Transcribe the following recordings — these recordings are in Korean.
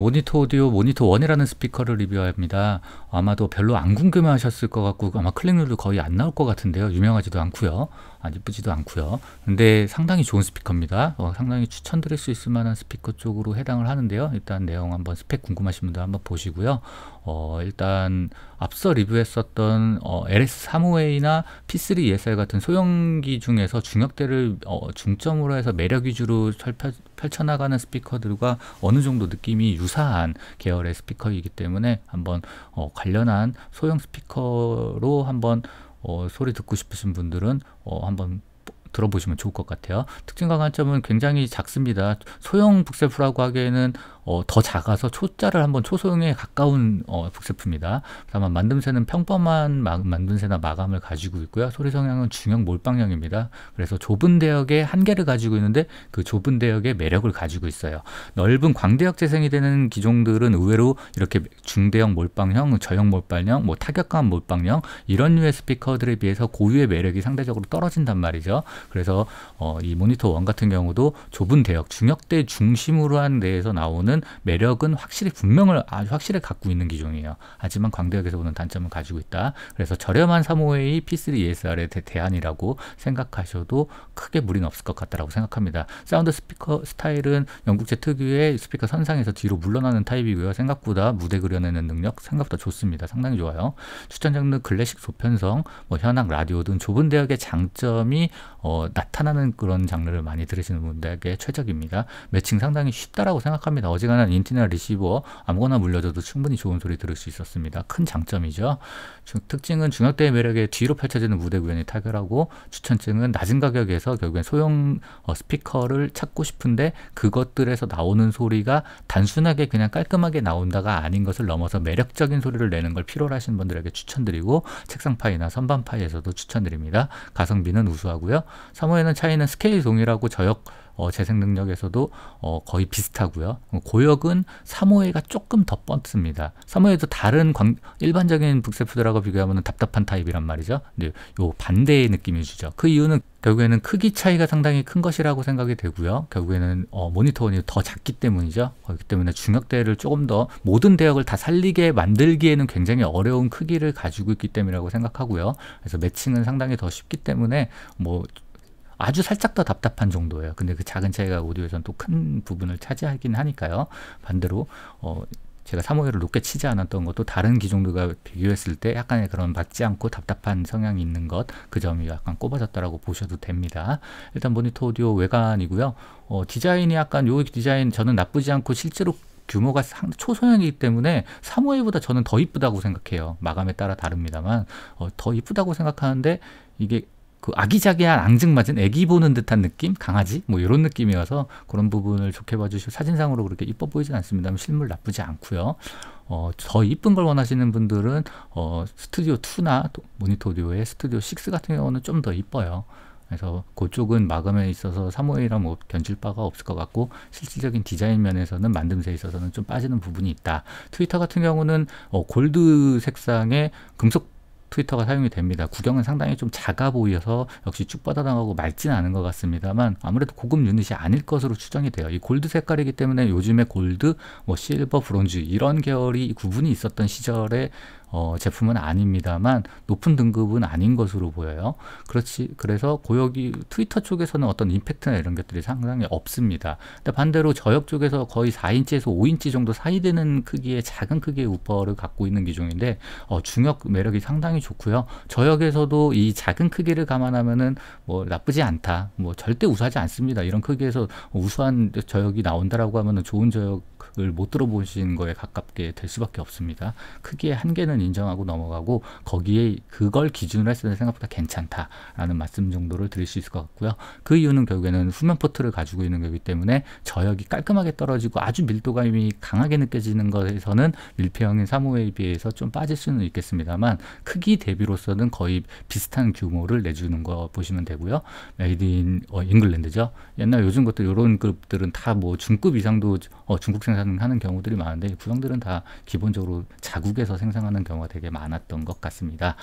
모니터 오디오 모니터 원이라는 스피커를 리뷰합니다. 아마도 별로 안 궁금해 하셨을 것 같고 아마 클릭률도 거의 안 나올 것 같은데요. 유명하지도 않고요. 아, 예쁘지도 않고요. 근데 상당히 좋은 스피커입니다. 어, 상당히 추천드릴 수 있을 만한 스피커 쪽으로 해당을 하는데요. 일단 내용 한번 스펙 궁금하신 분들 한번 보시고요. 어, 일단 앞서 리뷰했었던 어, LS35A나 P3 ESR 같은 소형기 중에서 중역대를 어, 중점으로 해서 매력 위주로 펼, 펼쳐나가는 스피커들과 어느 정도 느낌이 유사한 계열의 스피커이기 때문에 한번 어, 관련한 소형 스피커로 한번 어, 소리 듣고 싶으신 분들은 어, 한번 들어보시면 좋을 것 같아요. 특징과 관점은 굉장히 작습니다. 소형 북셀프라고 하기에는 어, 더 작아서 초자를 한번 초소형에 가까운 어, 북세프입니다. 다만 만듦새는 평범한 마, 만듦새나 마감을 가지고 있고요. 소리 성향은 중형 몰빵형입니다. 그래서 좁은 대역의 한계를 가지고 있는데 그 좁은 대역의 매력을 가지고 있어요. 넓은 광대역 재생이 되는 기종들은 의외로 이렇게 중대형 몰빵형, 저형 몰빵형, 뭐 타격감 몰빵형 이런 류의 스피커들에 비해서 고유의 매력이 상대적으로 떨어진단 말이죠. 그래서 어, 이 모니터 1 같은 경우도 좁은 대역, 중역대 중심으로 한 데에서 나오는 보는 매력은 확실히 분명을 아주 확실히 갖고 있는 기종이에요. 하지만 광대역에서 보는 단점을 가지고 있다. 그래서 저렴한 3호의 P3 ESR의 대, 안이라고 생각하셔도 크게 무리는 없을 것 같다라고 생각합니다. 사운드 스피커 스타일은 영국제 특유의 스피커 선상에서 뒤로 물러나는 타입이고요. 생각보다 무대 그려내는 능력 생각보다 좋습니다. 상당히 좋아요. 추천 장르 클래식 소편성, 뭐 현악 라디오 등 좁은 대역의 장점이 어, 나타나는 그런 장르를 많이 들으시는 분들에게 최적입니다. 매칭 상당히 쉽다라고 생각합니다. 어지간한 인티나 리시버 아무거나 물려줘도 충분히 좋은 소리 들을 수 있었습니다. 큰 장점이죠. 특징은 중역대의 매력에 뒤로 펼쳐지는 무대 구현이 타결하고 추천층은 낮은 가격에서 결국엔 소형 어, 스피커를 찾고 싶은데 그것들에서 나오는 소리가 단순하게 그냥 깔끔하게 나온다가 아닌 것을 넘어서 매력적인 소리를 내는 걸 필요로 하시는 분들에게 추천드리고 책상파이나 선반파이에서도 추천드립니다. 가성비는 우수하고요. 3호에는 차이는 스케일 동일하고 저역 어, 재생 능력에서도 어, 거의 비슷하고요. 고역은 3호에가 조금 더 뻗습니다. 3호에도 다른 광, 일반적인 북세푸드라고 비교하면 답답한 타입이란 말이죠. 근데 요 반대의 느낌이 주죠. 그 이유는 결국에는 크기 차이가 상당히 큰 것이라고 생각이 되고요. 결국에는 어, 모니터원이 더 작기 때문이죠. 그렇기 때문에 중역대를 조금 더 모든 대역을 다 살리게 만들기에는 굉장히 어려운 크기를 가지고 있기 때문이라고 생각하고요. 그래서 매칭은 상당히 더 쉽기 때문에 뭐 아주 살짝 더 답답한 정도예요. 근데 그 작은 차이가 오디오에서는 또 큰 부분을 차지하긴 하니까요. 반대로 어, 제가 3호회를 높게 치지 않았던 것도 다른 기종들과 비교했을 때 약간의 그런 맞지 않고 답답한 성향이 있는 것 그 점이 약간 꼽아졌다라고 보셔도 됩니다. 일단 모니터 오디오 외관이고요. 어, 디자인이 약간 요 디자인 저는 나쁘지 않고 실제로 규모가 초소형이기 때문에 3호회보다 저는 더 이쁘다고 생각해요. 마감에 따라 다릅니다만 어, 더 이쁘다고 생각하는데 이게 그 아기자기한 앙증맞은 애기 보는 듯한 느낌? 강아지? 뭐 이런 느낌이어서 그런 부분을 좋게 봐주시고 사진상으로 그렇게 이뻐 보이진 않습니다. 실물 나쁘지 않고요. 어, 더 이쁜 걸 원하시는 분들은 어, 스튜디오 2나 모니터 오디오의 스튜디오 6 같은 경우는 좀 더 이뻐요. 그래서 그쪽은 마감에 있어서 3호이랑 뭐 견줄 바가 없을 것 같고 실질적인 디자인 면에서는 만듦새에 있어서는 좀 빠지는 부분이 있다. 트위터 같은 경우는 어, 골드 색상의 금속 트위터가 사용이 됩니다. 구경은 상당히 좀 작아 보여서 역시 쭉 뻗어나가고 맑진 않은 것 같습니다만 아무래도 고급 유닛이 아닐 것으로 추정이 돼요. 이 골드 색깔이기 때문에 요즘에 골드, 뭐 실버, 브론즈 이런 계열이 구분이 있었던 시절에 어, 제품은 아닙니다만 높은 등급은 아닌 것으로 보여요. 그렇지 그래서 고역이 트위터 쪽에서는 어떤 임팩트나 이런 것들이 상당히 없습니다. 근데 반대로 저역 쪽에서 거의 4인치에서 5인치 정도 사이 되는 크기의 작은 크기의 우퍼를 갖고 있는 기종인데 어, 중역 매력이 상당히 좋고요. 저역에서도 이 작은 크기를 감안하면은 뭐 나쁘지 않다. 뭐 절대 우수하지 않습니다. 이런 크기에서 우수한 저역이 나온다라고 하면은 좋은 저역 못 들어보신 거에 가깝게 될 수밖에 없습니다. 크기의 한계는 인정하고 넘어가고 거기에 그걸 기준으로 했을 때 생각보다 괜찮다라는 말씀 정도를 드릴 수 있을 것 같고요. 그 이유는 결국에는 후면 포트를 가지고 있는 거기 때문에 저역이 깔끔하게 떨어지고 아주 밀도가이미 강하게 느껴지는 것에서는 밀폐형인 3호에 비해서 좀 빠질 수는 있겠습니다만 크기 대비로서는 거의 비슷한 규모를 내주는 거 보시면 되고요. 메이드 인 잉글랜드죠. 옛날 요즘 것들 이런 그룹들은다 뭐 중급 이상도 어, 중국생 생산하는 경우들이 많은데 구성들은 다 기본적으로 자국에서 생산하는 경우가 되게 많았던 것 같습니다.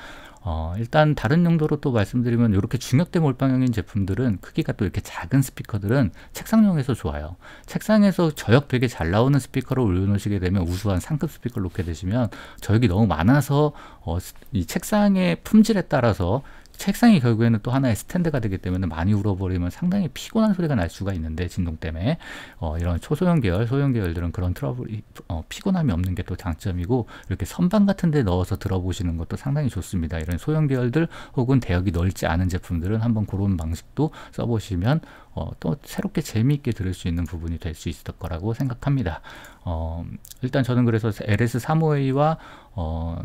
어, 일단 다른 용도로 또 말씀드리면 이렇게 중역대 몰빵형인 제품들은 크기가 또 이렇게 작은 스피커들은 책상용에서 좋아요. 책상에서 저역 되게 잘 나오는 스피커를 올려놓으시게 되면 우수한 상급 스피커를 놓게 되시면 저역이 너무 많아서 어, 이 책상의 품질에 따라서 책상이 결국에는 또 하나의 스탠드가 되기 때문에 많이 울어버리면 상당히 피곤한 소리가 날 수가 있는데 진동 때문에 어, 이런 초소형 계열, 소형 계열들은 그런 트러블이 어, 피곤함이 없는 게 또 장점이고 이렇게 선반 같은 데 넣어서 들어보시는 것도 상당히 좋습니다. 이런 소형 계열들 혹은 대역이 넓지 않은 제품들은 한번 그런 방식도 써보시면 어, 또 새롭게 재미있게 들을 수 있는 부분이 될 수 있을 거라고 생각합니다. 어, 일단 저는 그래서 LS35A와 어,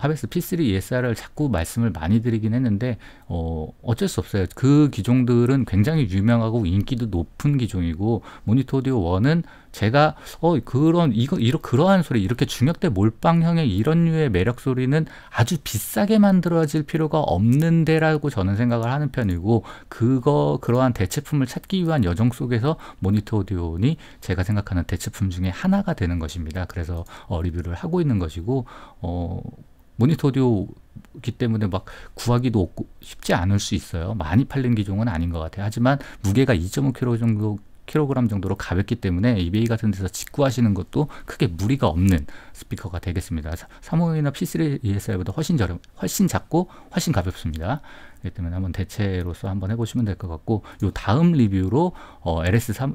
하베스 P3 ESR을 자꾸 말씀을 많이 드리긴 했는데 어, 어쩔 수 없어요. 그 기종들은 굉장히 유명하고 인기도 높은 기종이고 모니터 오디오 1은 제가 어 그런 이거 이러 그러한 소리 이렇게 중역대 몰빵형의 이런 류의 매력 소리는 아주 비싸게 만들어질 필요가 없는데라고 저는 생각을 하는 편이고 그거 그러한 대체품을 찾기 위한 여정 속에서 모니터 오디온이 제가 생각하는 대체품 중에 하나가 되는 것입니다. 그래서 어, 리뷰를 하고 있는 것이고 어 모니터디오기 때문에 막 구하기도 없고 쉽지 않을 수 있어요. 많이 팔린 기종은 아닌 것 같아요. 하지만 무게가 2.5kg 정도 킬로그램 정도로 가볍기 때문에 이베이 같은 데서 직구하시는 것도 크게 무리가 없는 스피커가 되겠습니다. 3호이나 P3 ESR보다 훨씬 저렴, 훨씬 작고 훨씬 가볍습니다. 그렇기 때문에 한번 대체로서 한번 해보시면 될 것 같고 요 다음 리뷰로 어, LS3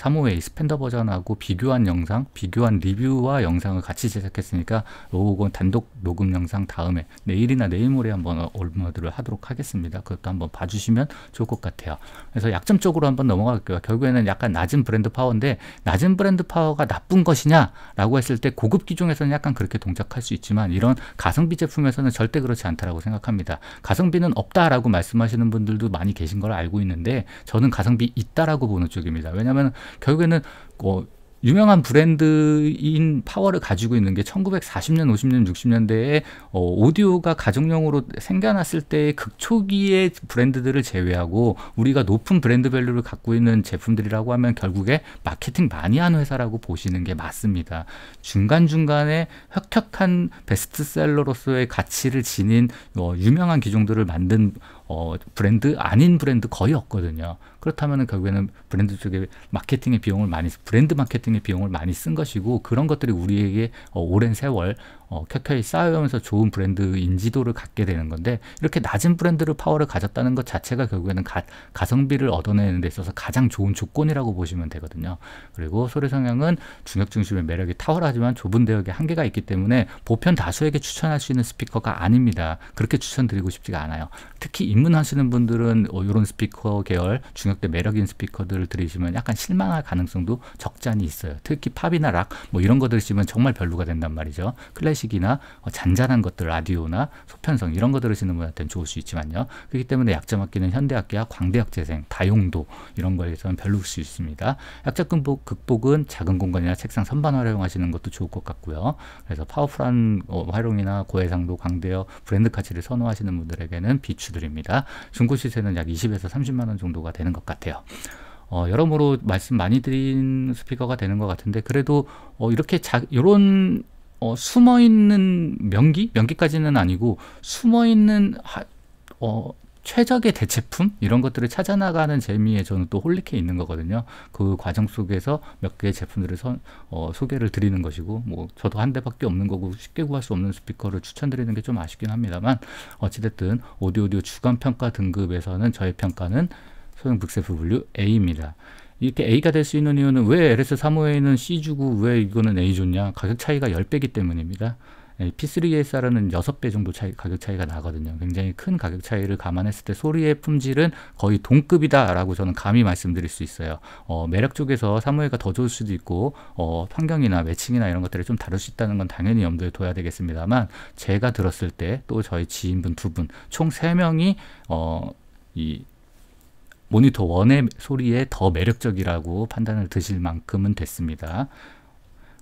3호웨이스펜더 버전하고 비교한 영상, 비교한 리뷰와 영상을 같이 제작했으니까 요건 단독 녹음 영상 다음에 내일이나 내일모레 한번 어, 업로드를 하도록 하겠습니다. 그것도 한번 봐주시면 좋을 것 같아요. 그래서 약점 쪽으로 한번 넘어갈게요. 결국에는 약간 낮은 브랜드 파워인데 낮은 브랜드 파워가 나쁜 것이냐라고 했을 때 고급 기종에서는 약간 그렇게 동작할 수 있지만 이런 가성비 제품에서는 절대 그렇지 않다라고 생각합니다. 가성비는 없다라고 말씀하시는 분들도 많이 계신 걸 알고 있는데 저는 가성비 있다라고 보는 쪽입니다. 왜냐하면 결국에는 뭐 유명한 브랜드인 파워를 가지고 있는 게 1940년, 50년, 60년대에 어, 오디오가 가정용으로 생겨났을 때의 극초기의 브랜드들을 제외하고 우리가 높은 브랜드 밸류를 갖고 있는 제품들이라고 하면 결국에 마케팅 많이 한 회사라고 보시는 게 맞습니다. 중간중간에 혁혁한 베스트셀러로서의 가치를 지닌 어, 유명한 기종들을 만든 어, 브랜드 아닌 브랜드 거의 없거든요. 그렇다면 결국에는 브랜드 쪽에 마케팅의 비용을 많이 브랜드 마케팅의 비용을 많이 쓴 것이고 그런 것들이 우리에게 어, 오랜 세월 어, 켜켜이 쌓여오면서 좋은 브랜드 인지도를 갖게 되는 건데 이렇게 낮은 브랜드를 파워를 가졌다는 것 자체가 결국에는 가, 성비를 얻어내는 데 있어서 가장 좋은 조건이라고 보시면 되거든요. 그리고 소리 성향은 중역 중심의 매력이 탁월하지만 좁은 대역에 한계가 있기 때문에 보편 다수에게 추천할 수 있는 스피커가 아닙니다. 그렇게 추천드리고 싶지가 않아요. 특히 입문하시는 분들은 이런 어, 스피커 계열 중역대 매력인 스피커들을 들으시면 약간 실망할 가능성도 적잖이 있어요. 특히 팝이나 락 뭐 이런 거 들으시면 정말 별로가 된단 말이죠. 클래식 소식이나 어, 잔잔한 것들 라디오나 소편성 이런 거 들으시는 분한테는 좋을 수 있지만요. 그렇기 때문에 약점 학기는 현대학기와 광대학재생, 다용도 이런 거에선 별로일 수 있습니다. 약자 극복, 극복은 작은 공간이나 책상 선반 활용하시는 것도 좋을 것 같고요. 그래서 파워풀한 어, 활용이나 고해상도, 광대어, 브랜드 가치를 선호하시는 분들에게는 비추드립니다. 중고 시세는 약 20에서 30만 원 정도가 되는 것 같아요. 어, 여러모로 말씀 많이 드린 스피커가 되는 것 같은데 그래도 어, 이렇게 자, 이런 어, 숨어 있는 명기, 명기까지는 아니고 숨어 있는 하, 어, 최적의 대체품 이런 것들을 찾아 나가는 재미에 저는 또 홀릭해 있는 거거든요. 그 과정 속에서 몇 개의 제품들을 선, 어, 소개를 드리는 것이고 뭐 저도 한 대밖에 없는 거고 쉽게 구할 수 없는 스피커를 추천드리는 게 좀 아쉽긴 합니다만 어찌됐든 오디오디오 주간 평가 등급에서는 저의 평가는 소형 북세프 분류 A입니다. 이렇게 A가 될 수 있는 이유는 왜 LS 3호에는 C 주고 왜 이거는 A 줬냐? 가격 차이가 10배기 때문입니다. 예, P3SR은 6배 정도 차이, 가격 차이가 나거든요. 굉장히 큰 가격 차이를 감안했을 때 소리의 품질은 거의 동급이다라고 저는 감히 말씀드릴 수 있어요. 어, 매력 쪽에서 사무회가더 좋을 수도 있고 어, 환경이나 매칭이나 이런 것들을좀다룰수 있다는 건 당연히 염두에 둬야 되겠습니다만 제가 들었을 때 또 저희 지인분 두 분총 세명이 어, 이 모니터 원의 소리에 더 매력적이라고 판단을 드실 만큼은 됐습니다.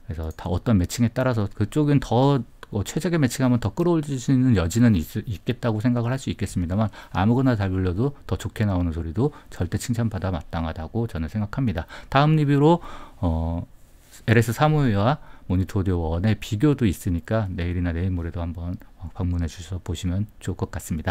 그래서 다 어떤 매칭에 따라서 그쪽은 더 어, 최적의 매칭하면 더 끌어올 수 있는 여지는 있, 겠다고 생각을 할 수 있겠습니다만 아무거나 잘 불려도 더 좋게 나오는 소리도 절대 칭찬받아 마땅하다고 저는 생각합니다. 다음 리뷰로 어, LS 사무회와 모니터 오디오 원의 비교도 있으니까 내일이나 내일 모레도 한번 방문해 주셔서 보시면 좋을 것 같습니다.